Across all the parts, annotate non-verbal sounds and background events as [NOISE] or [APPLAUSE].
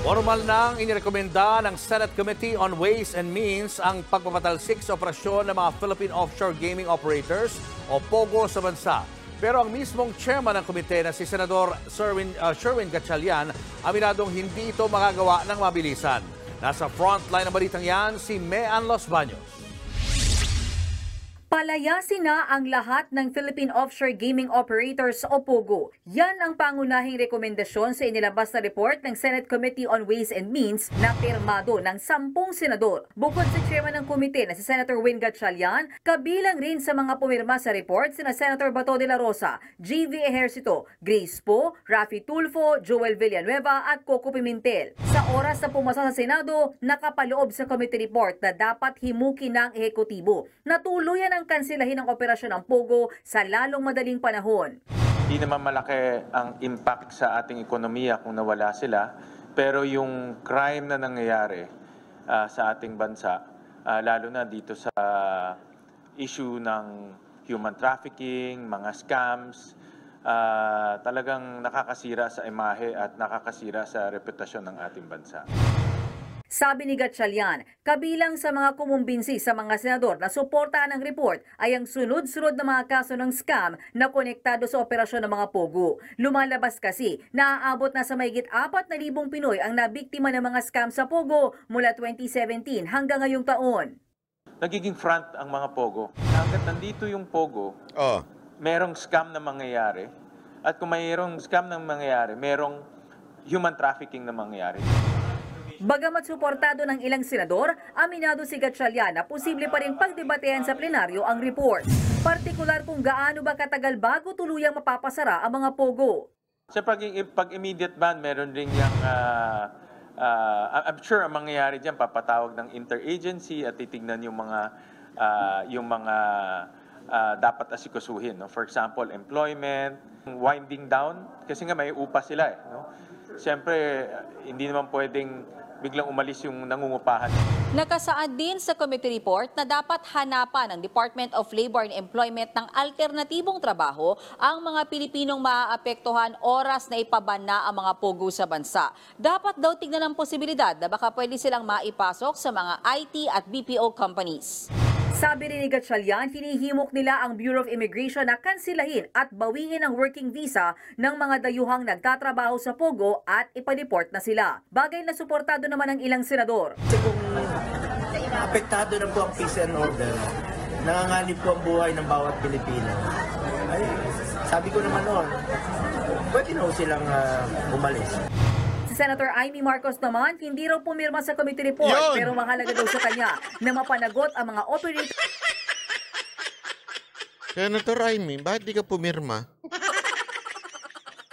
Formal ang inirekomenda ng Senate Committee on Ways and Means ang pagpapatalsik sa operasyon ng mga Philippine Offshore Gaming Operators o POGO sa bansa. Pero ang mismong chairman ng komite na si Senador Sherwin, uh, Sherwin Gatchalian aminadong hindi ito magagawa ng mabilisan. Nasa frontline ng balitang yan si Mean Los Baños. Palayasin na ang lahat ng Philippine Offshore Gaming Operators o POGO. Yan ang pangunahing rekomendasyon sa inilabas na report ng Senate Committee on Ways and Means na pirmado ng sampung senador. Bukod sa chairman ng komite na si Senator Win Gatchalian, kabilang rin sa mga pumirma sa report sina Senator Bato de la Rosa, G.V. Ejercito, Grace Po, Rafi Tulfo, Joel Villanueva at Coco Pimentel. Sa oras na pumasa sa Senado, nakapaloob sa committee report na dapat himukin ng ehekutibo. Natuluyan ang nang kanselahin ng operasyon ng Pogo sa lalong madaling panahon. Hindi naman malaki ang impact sa ating ekonomiya kung nawala sila, pero yung crime na nangyayari uh, sa ating bansa, uh, lalo na dito sa issue ng human trafficking, mga scams, uh, talagang nakakasira sa imahe at nakakasira sa reputasyon ng ating bansa. Sabi ni Gatchalian, kabilang sa mga kumumbinsi sa mga senador na suporta ng report ay ang sunod-sunod na mga kaso ng scam na konektado sa operasyon ng mga pogo. Lumalabas kasi na aabot na sa mayigit 4,000 Pinoy ang nabiktima ng mga scam sa pogo mula 2017 hanggang ngayong taon. Nagiging front ang mga pogo. Hanggat nandito yung pogo, oh. merong scam na mangyayari. At kung mayroong scam na mangyayari, merong human trafficking na mangyayari. Bagamat suportado ng ilang senador, aminado si Gatchalian na posible pa rin pagdebatehan sa plenaryo ang report. Partikular kung gaano ba katagal bago tuluyang mapapasara ang mga pogo. Sa pag, pag immediate ban, meron rin yung uh, ah, uh, ah, I'm sure ang mangyayari diyan papatawag ng interagency at titingnan yung mga uh, yung mga uh, dapat asikusuhin no for example employment winding down kasi nga may upa sila eh no Siyempre, hindi naman pwedeng biglang umalis yung nangungupahan. Nakasaad din sa committee report na dapat hanapan ng Department of Labor and Employment ng alternatibong trabaho ang mga Pilipinong maaapektuhan oras na ipabana ang mga pugo sa bansa. Dapat daw tignan ang posibilidad na baka pwede silang maipasok sa mga IT at BPO companies. Sabi rin ni Gatchalian, hinihimok nila ang Bureau of Immigration na kansilahin at bawiin ang working visa ng mga dayuhang nagtatrabaho sa Pogo at ipadeport na sila. Bagay na suportado naman ng ilang senador. Kung apektado na po ang peace and order, nanganganib po ang buhay ng bawat Pilipino. Ay, sabi ko naman noon, pwede na silang uh, umalis. Senator Amy Marcos naman, hindi raw pumirma sa committee report Yun! pero mahalaga daw sa kanya na mapanagot ang mga operator Senator Raimi, bakit di ka pumirma?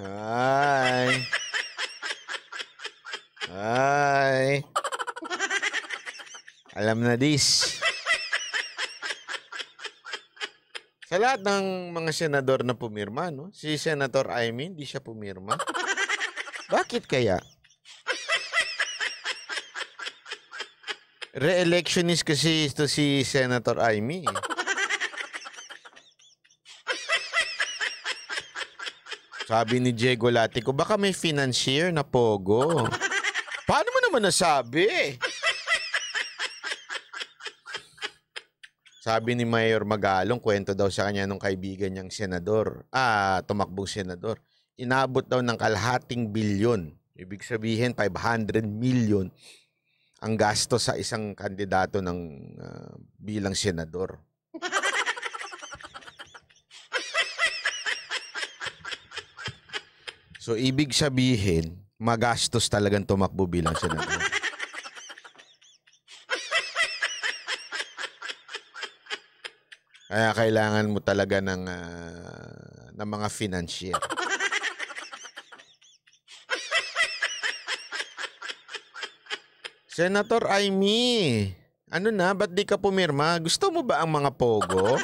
Ay. Ay. Alam na this. Sa lahat ng mga senador na pumirma, no? si Senator Aimee, di siya pumirma. Bakit kaya? Re-electionist kasi ito si Senator Amy. Sabi ni Diego Latico, baka may financier na pogo. Paano mo naman nasabi? Sabi ni Mayor Magalong, kwento daw sa kanya nung kaibigan niyang senador. Ah, tumakbong senador inabot daw ng kalahating bilyon. Ibig sabihin 500 million ang gasto sa isang kandidato ng uh, bilang senador. [LAUGHS] So ibig sabihin, magastos talagang tumakbo bilang senador. Kaya kailangan mo talaga ng uh, ng mga financier. Senator Aimee, ano na, ba't di ka pumirma? Gusto mo ba ang mga pogo?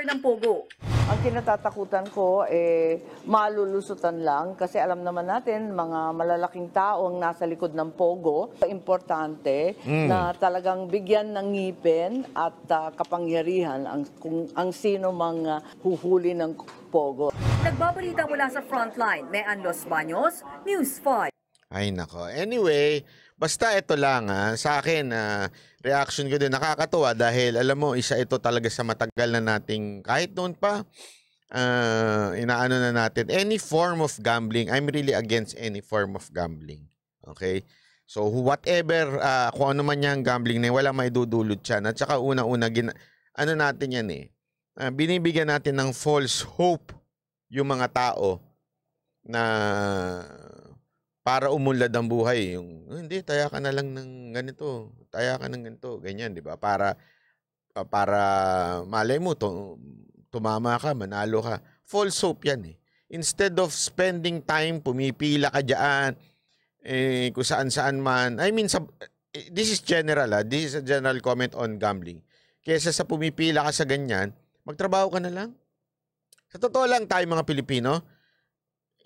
ng pogo. Ang kinatatakutan ko, eh, malulusutan lang kasi alam naman natin, mga malalaking tao ang nasa likod ng pogo. Importante mm. na talagang bigyan ng ngipin at uh, kapangyarihan ang, kung, ang sino mang uh, huhuli ng pogo. Nagbabalita mula sa frontline, Mean Los Baños, News 5. Ay nako. Anyway, Basta ito lang ha, ah. sa akin uh, reaction ko din nakakatuwa dahil alam mo isa ito talaga sa matagal na nating kahit noon pa uh, inaano na natin any form of gambling I'm really against any form of gambling. Okay? So whatever uh, kung ano man yang gambling na wala may dudulot siya. At saka una-una gin ano natin yan eh. Uh, binibigyan natin ng false hope yung mga tao na para umunlad ang buhay. Yung, hindi, taya ka na lang ng ganito. Taya ka ng ganito. Ganyan, di ba? Para, uh, para malay mo, to, tumama ka, manalo ka. False hope yan eh. Instead of spending time, pumipila ka dyan, eh, kung saan-saan man. I mean, sa, eh, this is general, ah. this is a general comment on gambling. Kesa sa pumipila ka sa ganyan, magtrabaho ka na lang. Sa totoo lang tayo mga Pilipino,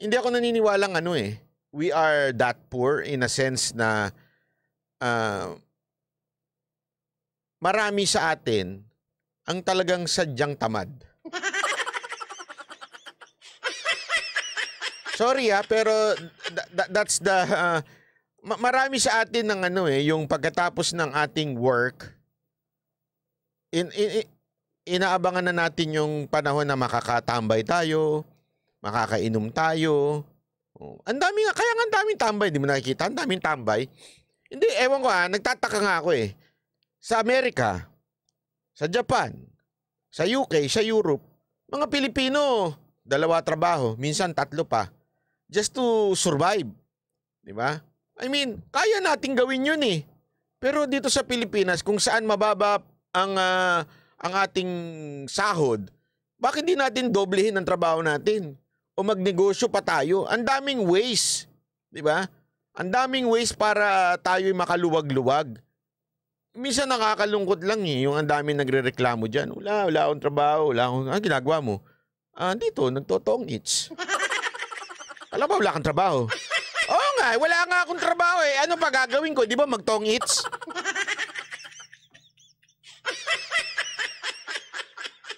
hindi ako naniniwalang ano eh, we are that poor in a sense na uh, marami sa atin ang talagang sadyang tamad. [LAUGHS] Sorry ah, pero th- th- that's the uh, marami sa atin ng ano eh, yung pagkatapos ng ating work in, in, in inaabangan na natin yung panahon na makakatambay tayo, makakainom tayo, Oh, ang dami nga, kaya nga ang daming tambay, hindi mo nakikita, ang daming tambay. Hindi, ewan ko ha, ah, nagtataka nga ako eh. Sa Amerika, sa Japan, sa UK, sa Europe, mga Pilipino, dalawa trabaho, minsan tatlo pa, just to survive. Di ba? I mean, kaya nating gawin yun eh. Pero dito sa Pilipinas, kung saan mababa ang, uh, ang ating sahod, bakit hindi natin doblehin ang trabaho natin? o magnegosyo pa tayo. Ang daming ways, 'di ba? Ang daming ways para tayo makaluwag-luwag. Minsan nakakalungkot lang eh, yung ang daming nagrereklamo diyan. Wala, wala akong trabaho, wala akong ah, ginagawa mo. Ah, dito nagtotong itch. Alam ba wala kang trabaho. Oo nga, eh, wala nga akong trabaho eh. Ano pa gagawin ko? Di ba magtong itch?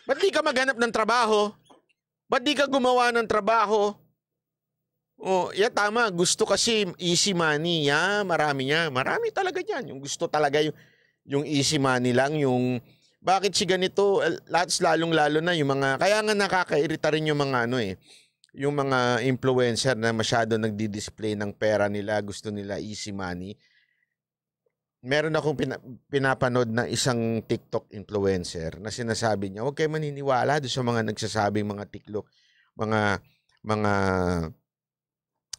Ba't di ka maghanap ng trabaho? Ba't di ka gumawa ng trabaho? Oh, yeah, tama. Gusto kasi easy money. Yeah, marami niya. Marami talaga yan. Yung gusto talaga yung, yung easy money lang. Yung bakit si ganito, eh, lahat lalong-lalo na yung mga, kaya nga nakakairita rin yung mga ano eh, yung mga influencer na masyado nagdi-display ng pera nila, gusto nila easy money meron akong pina, pinapanood na isang TikTok influencer na sinasabi niya, huwag kayo maniniwala do sa mga nagsasabing mga TikTok, mga mga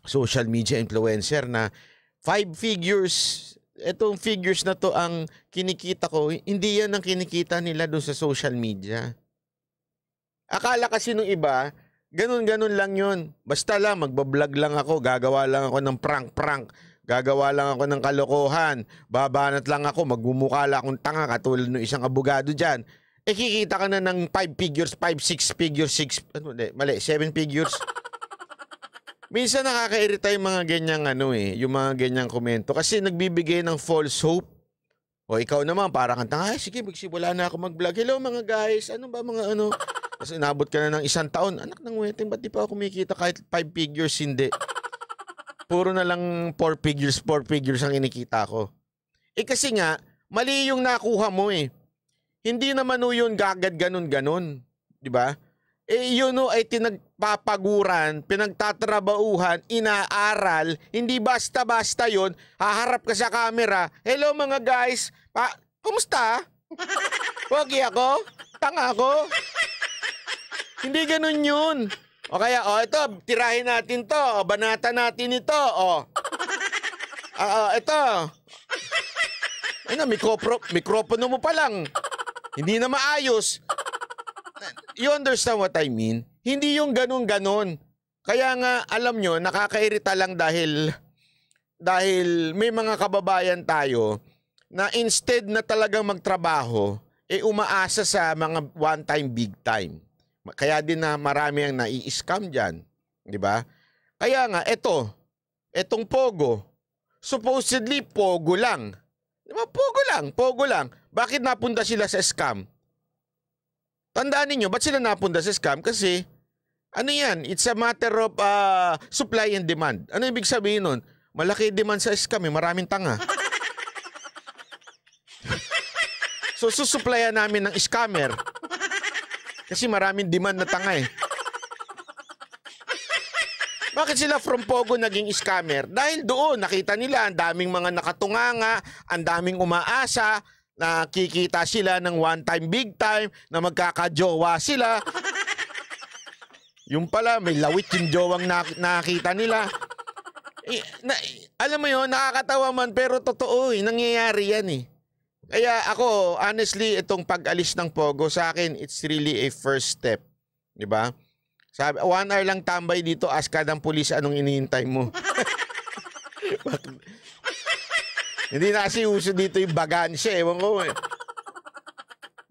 social media influencer na five figures, etong figures na to ang kinikita ko, hindi yan ang kinikita nila doon sa social media. Akala kasi nung iba, ganun-ganun lang yun. Basta lang, magbablog lang ako, gagawa lang ako ng prank-prank Gagawa lang ako ng kalokohan. Babanat lang ako. Magmumukala akong tanga katulad ng isang abogado dyan. Eh, kikita ka na ng 5 figures, 5, 6 figures, 6, ano, mali, 7 figures. [LAUGHS] Minsan nakakairita yung mga ganyang ano eh, yung mga ganyang komento. Kasi nagbibigay ng false hope. O ikaw naman, parang kang tanga, sige, wala na ako mag-vlog. Hello mga guys, ano ba mga ano? Kasi inabot ka na ng isang taon. Anak ng weting, ba't di pa ako kumikita kahit 5 figures? Hindi puro na lang four figures, four figures ang inikita ko. Eh kasi nga, mali yung nakuha mo eh. Hindi naman o yun gagad ganun-ganun. Di ba? Eh yun o ay tinagpapaguran, pinagtatrabauhan, inaaral, hindi basta-basta yun, haharap ka sa camera, hello mga guys, pa, kumusta? Pogi [LAUGHS] ako? Tanga ako? Hindi ganun yun. O kaya, o ito, tirahin natin to. O, banata natin ito. O. [LAUGHS] Ah, uh, ito. Ano, mikropro, mikropono mo pa lang. Hindi na maayos. You understand what I mean? Hindi yung ganun-ganun. Kaya nga, alam nyo, nakakairita lang dahil, dahil may mga kababayan tayo na instead na talagang magtrabaho, e eh umaasa sa mga one-time, big-time. Kaya din na marami ang nai-scam dyan. Di ba? Kaya nga, eto, etong Pogo, supposedly Pogo lang. Di ba? Pogo lang, Pogo lang. Bakit napunta sila sa scam? Tandaan niyo, ba't sila napunta sa scam? Kasi, ano yan? It's a matter of uh, supply and demand. Ano ibig sabihin nun? Malaki demand sa scam eh, maraming tanga. [LAUGHS] so, susuplayan namin ng scammer. Kasi maraming demand na tanga eh. Bakit sila from Pogo naging scammer? Dahil doon, nakita nila ang daming mga nakatunganga, ang daming umaasa, na kikita sila ng one time big time, na magkakajowa sila. Yung pala, may lawit yung jowang nak- nakita nila. I, eh, na, alam mo yun, nakakatawa man, pero totoo eh, nangyayari yan eh. Kaya ako, honestly, itong pag-alis ng Pogo sa akin, it's really a first step. Di ba? Sabi, one hour lang tambay dito, ask ka ng pulis anong inihintay mo. [LAUGHS] Hindi na kasi uso dito yung bagansya. Ewan eh. ko. Eh.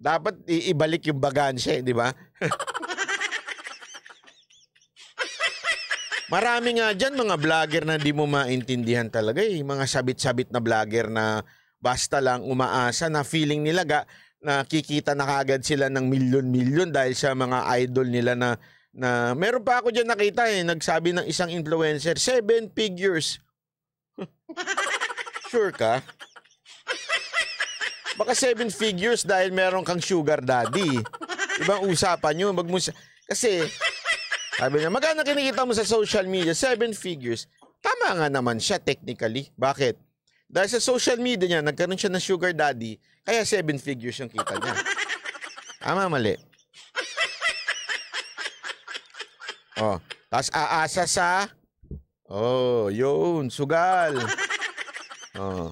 Dapat ibalik yung bagansya, eh, di ba? [LAUGHS] Marami nga dyan mga vlogger na di mo maintindihan talaga eh. Mga sabit-sabit na vlogger na Basta lang umaasa na feeling nila ga nakikita na kagad sila ng milyon-milyon dahil sa mga idol nila na na meron pa ako diyan nakita eh nagsabi ng isang influencer seven figures. [LAUGHS] sure ka? Baka seven figures dahil meron kang sugar daddy. Ibang usapan yun. Wag mo Kasi, sabi niya, magkano kinikita mo sa social media? Seven figures. Tama nga naman siya technically. Bakit? Dahil sa social media niya, nagkaroon siya ng sugar daddy, kaya seven figures yung kita niya. Tama, mali. Oh, tapos aasa sa Oh, yun, sugal. Oh.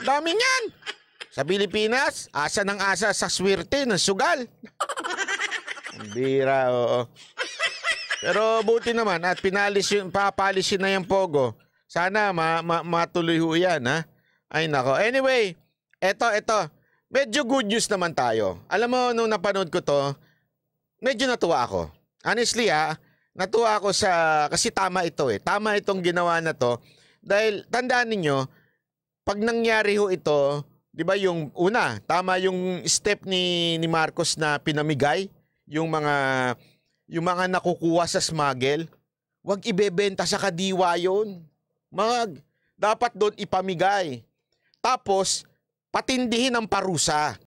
Dami niyan. Sa Pilipinas, asa ng asa sa swerte ng sugal. Bira, oo. Pero buti naman at pinalis yung papalisin na yung pogo. Sana ma, ma, matuloy ho yan, ha? Ay, nako. Anyway, eto, eto. Medyo good news naman tayo. Alam mo, nung napanood ko to, medyo natuwa ako. Honestly, ha? Natuwa ako sa... Kasi tama ito, eh. Tama itong ginawa na to. Dahil, tandaan niyo, pag nangyari ho ito, 'di ba yung una, tama yung step ni ni Marcos na pinamigay yung mga yung mga nakukuha sa smuggle, wag ibebenta sa kadiwa 'yon. Mag, dapat doon ipamigay. Tapos, patindihin ang parusa.